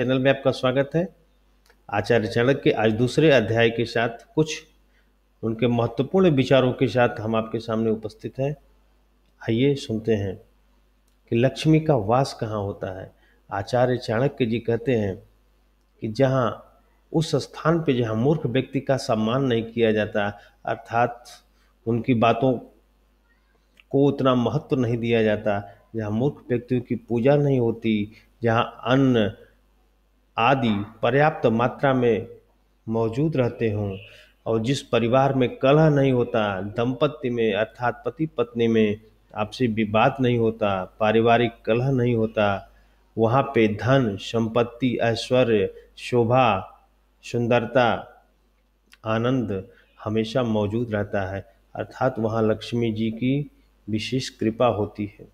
channel में आपका स्वागत है आचार्य चाणक्य के आज दूसरे अध्याय के साथ कुछ उनके महत्वपूर्ण विचारों के साथ हम आपके सामने उपस्थित हैं आइए सुनते हैं कि लक्ष्मी का वास कहाँ होता है आचार्य चाणक्य जी कहते हैं कि जहाँ उस स्थान पे जहाँ मूर्ख व्यक्ति का सम्मान नहीं किया जाता अर्थात उनकी बातों को उतना महत्व नहीं दिया जाता जहाँ मूर्ख व्यक्तियों की पूजा नहीं होती जहाँ अन्न आदि पर्याप्त मात्रा में मौजूद रहते हों और जिस परिवार में कलह नहीं होता दंपत्ति में अर्थात पति पत्नी में आपसी विवाद नहीं होता पारिवारिक कलह नहीं होता वहाँ पे धन संपत्ति ऐश्वर्य शोभा सुंदरता आनंद हमेशा मौजूद रहता है अर्थात वहाँ लक्ष्मी जी की विशेष कृपा होती है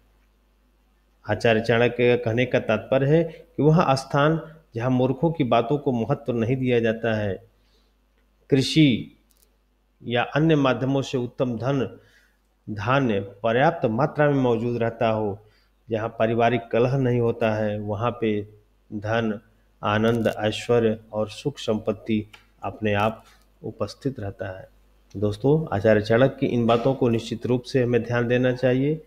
आचार्य चाणक्य कहने का तात्पर्य है कि वहाँ स्थान जहाँ मूर्खों की बातों को महत्व नहीं दिया जाता है कृषि या अन्य माध्यमों से उत्तम धन धान्य पर्याप्त मात्रा में मौजूद रहता हो जहाँ पारिवारिक कलह नहीं होता है वहाँ पे धन आनंद ऐश्वर्य और सुख संपत्ति अपने आप उपस्थित रहता है दोस्तों आचार्य चाणक की इन बातों को निश्चित रूप से हमें ध्यान देना चाहिए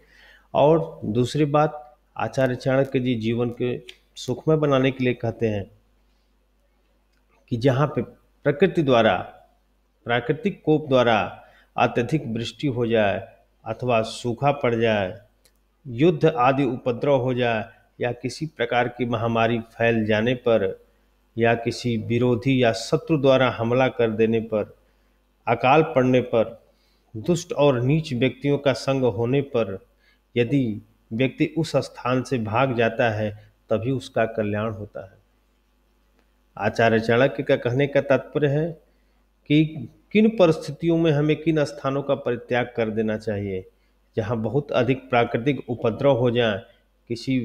और दूसरी बात आचार्य चाणक्य जी जीवन के सुखमय बनाने के लिए कहते हैं कि जहाँ पे प्रकृति द्वारा प्राकृतिक कोप द्वारा अत्यधिक वृष्टि हो जाए अथवा सूखा पड़ जाए युद्ध आदि उपद्रव हो जाए या किसी प्रकार की महामारी फैल जाने पर या किसी विरोधी या शत्रु द्वारा हमला कर देने पर अकाल पड़ने पर दुष्ट और नीच व्यक्तियों का संग होने पर यदि व्यक्ति उस स्थान से भाग जाता है तभी उसका कल्याण होता है आचार्य चाणक्य का कहने का तात्पर्य है कि किन परिस्थितियों में हमें किन स्थानों का परित्याग कर देना चाहिए जहाँ बहुत अधिक प्राकृतिक उपद्रव हो जाए किसी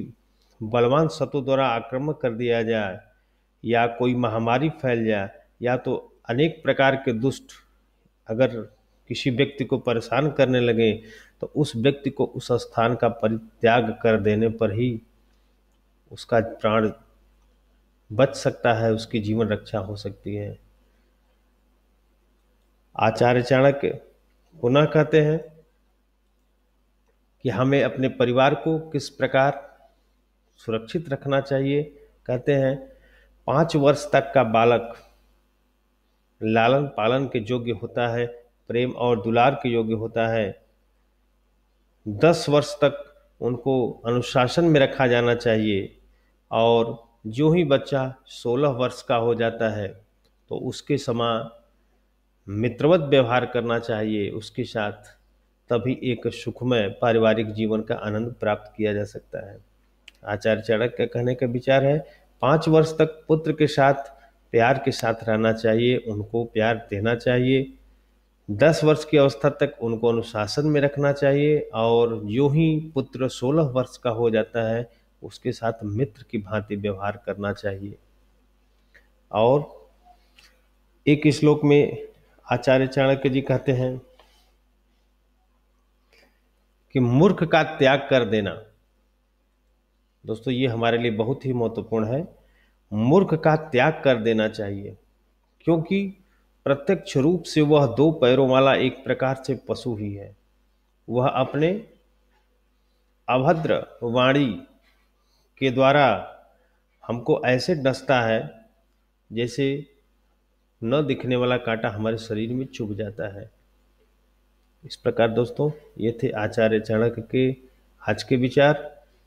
बलवान सत्व द्वारा आक्रमण कर दिया जाए या कोई महामारी फैल जाए या तो अनेक प्रकार के दुष्ट अगर किसी व्यक्ति को परेशान करने लगे तो उस व्यक्ति को उस स्थान का परित्याग कर देने पर ही उसका प्राण बच सकता है उसकी जीवन रक्षा हो सकती है आचार्य चाणक्य पुनः कहते हैं कि हमें अपने परिवार को किस प्रकार सुरक्षित रखना चाहिए कहते हैं पांच वर्ष तक का बालक लालन पालन के योग्य होता है प्रेम और दुलार के योग्य होता है दस वर्ष तक उनको अनुशासन में रखा जाना चाहिए और जो ही बच्चा 16 वर्ष का हो जाता है तो उसके समा मित्रवत व्यवहार करना चाहिए उसके साथ तभी एक सुखमय पारिवारिक जीवन का आनंद प्राप्त किया जा सकता है आचार्य चाणक का कहने का विचार है पाँच वर्ष तक पुत्र के साथ प्यार के साथ रहना चाहिए उनको प्यार देना चाहिए दस वर्ष की अवस्था तक उनको अनुशासन में रखना चाहिए और जो ही पुत्र सोलह वर्ष का हो जाता है उसके साथ मित्र की भांति व्यवहार करना चाहिए और एक श्लोक में आचार्य चाणक्य जी कहते हैं कि मूर्ख का त्याग कर देना दोस्तों ये हमारे लिए बहुत ही महत्वपूर्ण है मूर्ख का त्याग कर देना चाहिए क्योंकि प्रत्यक्ष रूप से वह दो पैरों वाला एक प्रकार से पशु ही है वह अपने अभद्र वाणी के द्वारा हमको ऐसे डसता है जैसे न दिखने वाला कांटा हमारे शरीर में चुभ जाता है इस प्रकार दोस्तों ये थे आचार्य चाणक्य के आज के विचार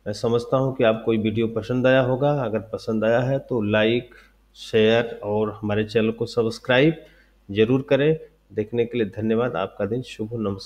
मैं समझता हूँ कि आपको ये वीडियो पसंद आया होगा अगर पसंद आया है तो लाइक शेयर और हमारे चैनल को सब्सक्राइब जरूर करें देखने के लिए धन्यवाद आपका दिन शुभ नमस्कार